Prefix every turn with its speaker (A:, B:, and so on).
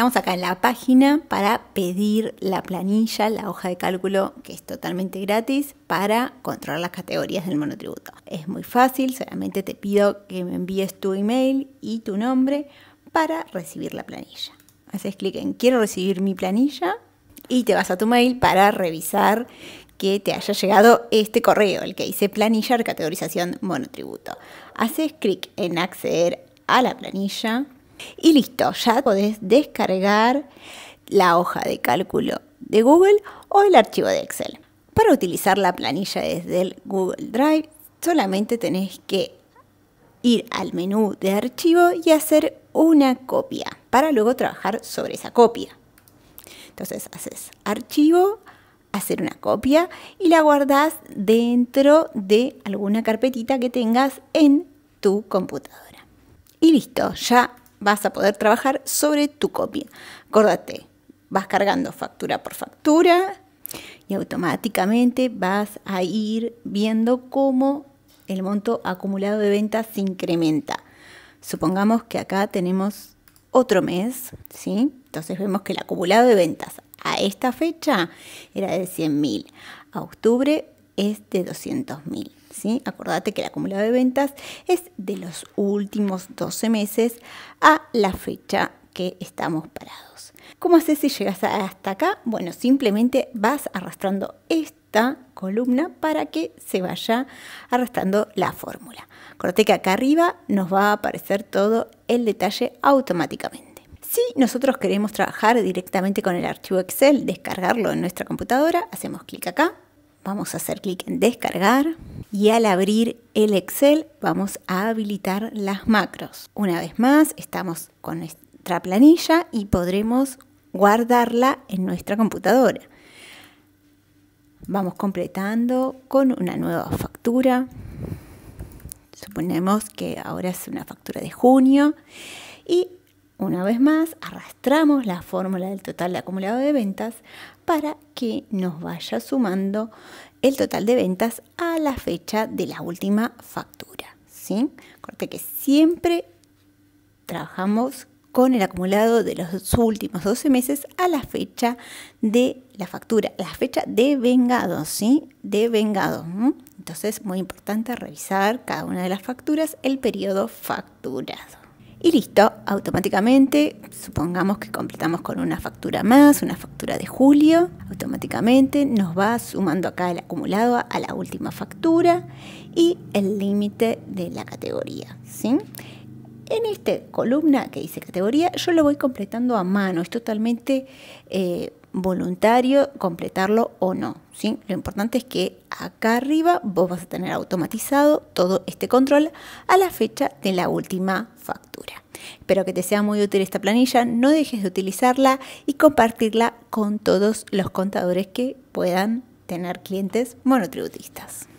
A: Estamos acá en la página para pedir la planilla, la hoja de cálculo que es totalmente gratis para controlar las categorías del monotributo. Es muy fácil, solamente te pido que me envíes tu email y tu nombre para recibir la planilla. Haces clic en quiero recibir mi planilla y te vas a tu mail para revisar que te haya llegado este correo, el que dice planilla categorización monotributo. Haces clic en acceder a la planilla y listo, ya podés descargar la hoja de cálculo de Google o el archivo de Excel. Para utilizar la planilla desde el Google Drive, solamente tenés que ir al menú de archivo y hacer una copia para luego trabajar sobre esa copia. Entonces haces archivo, hacer una copia y la guardas dentro de alguna carpetita que tengas en tu computadora. Y listo, ya vas a poder trabajar sobre tu copia. Acordate, vas cargando factura por factura y automáticamente vas a ir viendo cómo el monto acumulado de ventas se incrementa. Supongamos que acá tenemos otro mes, ¿sí? Entonces vemos que el acumulado de ventas a esta fecha era de 100.000, a octubre es de 200.000. ¿sí? Acordate que el acumulado de ventas es de los últimos 12 meses a la fecha que estamos parados. ¿Cómo haces si llegas hasta acá? Bueno, simplemente vas arrastrando esta columna para que se vaya arrastrando la fórmula. Acordate que acá arriba nos va a aparecer todo el detalle automáticamente. Si nosotros queremos trabajar directamente con el archivo Excel, descargarlo en nuestra computadora, hacemos clic acá Vamos a hacer clic en descargar y al abrir el Excel vamos a habilitar las macros. Una vez más estamos con nuestra planilla y podremos guardarla en nuestra computadora. Vamos completando con una nueva factura. Suponemos que ahora es una factura de junio y una vez más, arrastramos la fórmula del total de acumulado de ventas para que nos vaya sumando el total de ventas a la fecha de la última factura. ¿sí? Corte que siempre trabajamos con el acumulado de los últimos 12 meses a la fecha de la factura, la fecha de vengado, ¿sí? De vengado. Entonces, muy importante revisar cada una de las facturas, el periodo facturado. Y listo, automáticamente, supongamos que completamos con una factura más, una factura de julio, automáticamente nos va sumando acá el acumulado a la última factura y el límite de la categoría. ¿sí? En esta columna que dice categoría, yo lo voy completando a mano, es totalmente eh, voluntario completarlo o no. Lo importante es que acá arriba vos vas a tener automatizado todo este control a la fecha de la última factura. Espero que te sea muy útil esta planilla, no dejes de utilizarla y compartirla con todos los contadores que puedan tener clientes monotributistas.